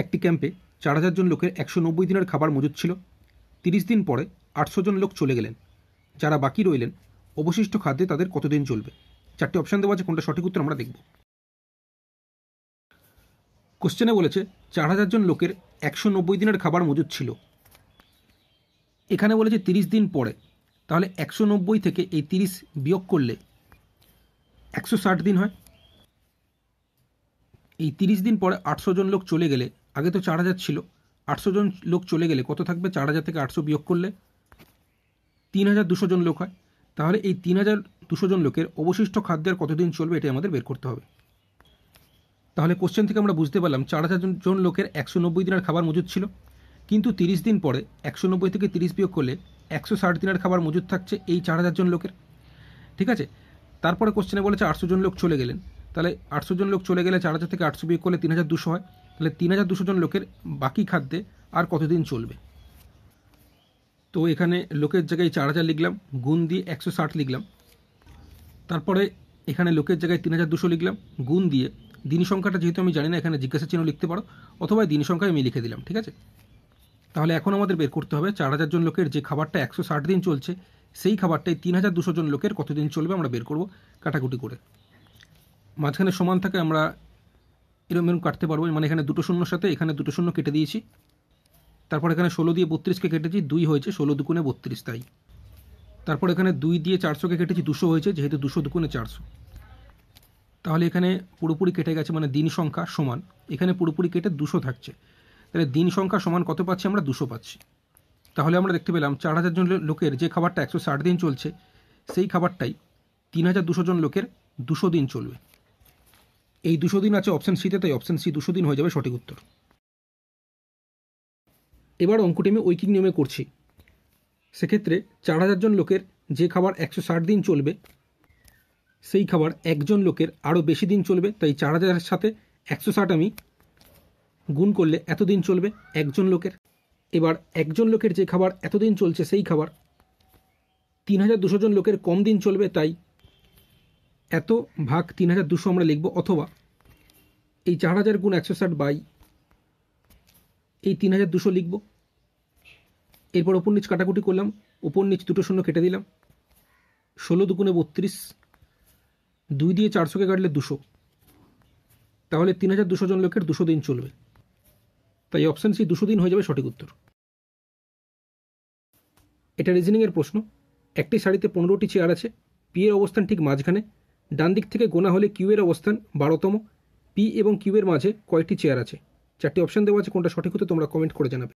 একটি ক্যাম্পে চার হাজার জন লোকের একশো নব্বই দিনের খাবার মজুদ ছিল তিরিশ দিন পরে আটশো জন লোক চলে গেলেন যারা বাকি রইলেন অবশিষ্ট খাদ্যে তাদের কতদিন চলবে চারটি অপশান দেওয়া আছে কোনটা সঠিক উত্তর আমরা দেখব কোশ্চেনে বলেছে চার হাজার জন লোকের একশো নব্বই দিনের খাবার মজুদ ছিল এখানে বলেছে তিরিশ দিন পরে তাহলে একশো নব্বই থেকে এই তিরিশ বিয়োগ করলে একশো ষাট দিন হয় এই তিরিশ দিন পরে আটশো জন লোক চলে গেলে আগে তো চার হাজার ছিল আটশো জন লোক চলে গেলে কত থাকবে চার হাজার থেকে আটশো বিয়োগ করলে তিন হাজার দুশো জন লোক হয় তাহলে এই তিন হাজার দুশো জন লোকের অবশিষ্ট খাদ্যের কতদিন চলবে এটাই আমাদের বের করতে হবে তাহলে কোশ্চেন থেকে আমরা বুঝতে পারলাম চার হাজার জন লোকের একশো নব্বই দিনের খাবার মজুদ ছিল কিন্তু তিরিশ দিন পরে একশো নব্বই থেকে তিরিশ বিয়োগ করলে একশো ষাট দিনের খাবার মজুদ থাকছে এই চার হাজার জন লোকের ঠিক আছে তারপরে কোশ্চেনে বলেছে আটশো জন লোক চলে গেলেন তাহলে আটশো জন লোক চলে গেলে চার হাজার থেকে আটশো বিয়োগ করলে তিন হাজার দুশো হয় তাহলে তিন হাজার দুশো জন লোকের বাকি খাদ্যে আর কতদিন চলবে তো এখানে লোকের জায়গায় চার হাজার লিখলাম গুণ দিয়ে একশো ষাট লিখলাম তারপরে এখানে লোকের জায়গায় তিন হাজার দুশো লিখলাম গুণ দিয়ে দিন সংখ্যাটা যেহেতু আমি জানি না এখানে জিজ্ঞাসা চিহ্ন লিখতে পারো অথবা দিন সংখ্যা আমি লিখে দিলাম ঠিক আছে তাহলে এখন আমাদের বের করতে হবে চার হাজার জন লোকের যে খাবারটা একশো ষাট দিন চলছে সেই খাবারটাই তিন হাজার দুশো জন লোকের কতদিন চলবে আমরা বের করবো কাটাকুটি করে মাঝখানে সমান থাকে আমরা এরম এরম কাটতে পারবো মানে এখানে দুটো শূন্যর সাথে এখানে দুটো শূন্য কেটে দিয়েছি তারপর এখানে ষোলো দিয়ে বত্রিশকে কেটেছি দুই হয়েছে ষোলো দুকুনে বত্রিশ তাই তারপর এখানে দুই দিয়ে চারশোকে কেটেছি দুশো হয়েছে যেহেতু দুশো দুকুণে চারশো তাহলে এখানে পুরোপুরি কেটে গেছে মানে দিন সংখ্যা সমান এখানে পুরোপুরি কেটে দুশো থাকছে তাহলে দিন সংখ্যা সমান কত পাচ্ছি আমরা দুশো পাচ্ছি তাহলে আমরা দেখতে পেলাম চার হাজার জন লোকের যে খাবারটা একশো ষাট দিন চলছে সেই খাবারটাই তিন হাজার দুশো জন লোকের দুশো দিন চলবে এই দুশো দিন আছে অপশন সিতে তাই অপশন সি দুশো দিন হয়ে যাবে সঠিক উত্তর এবার অঙ্কটি আমি ঐকিক নিয়মে করছি সেক্ষেত্রে চার হাজার জন লোকের যে খাবার একশো ষাট দিন চলবে সেই খাবার একজন লোকের আরও বেশি দিন চলবে তাই চার হাজারের সাথে একশো ষাট আমি গুণ করলে এতদিন চলবে একজন লোকের এবার একজন লোকের যে খাবার এতদিন চলছে সেই খাবার তিন হাজার দুশো জন লোকের কম দিন চলবে তাই এত ভাগ তিন হাজার দুশো আমরা লিখব অথবা এই চার হাজার গুণ একশো ষাট বাই এই তিন হাজার দুশো লিখব এরপর ওপর নিচ কাটাকুটি করলাম ওপর নিচ দুটো শূন্য কেটে দিলাম ষোলো দুগুণে বত্রিশ দুই দিয়ে চারশোকে কাটলে দুশো তাহলে তিন হাজার দুশো জন লোকের দুশো দিন চলবে তাই অপশান সি দুশো দিন হয়ে যাবে সঠিক উত্তর এটা রিজনিংয়ের প্রশ্ন একটি শাড়িতে পনেরোটি চেয়ার আছে পি এর অবস্থান ঠিক মাঝখানে ডান দিক থেকে গোনা হলে কিউ এর অবস্থান বারোতম পি এবং কিউয়ের মাঝে কয়েকটি চেয়ার আছে চারটি অপশান দেওয়া আছে কোনটা সঠিক হতো তোমরা কমেন্ট করে জানাবে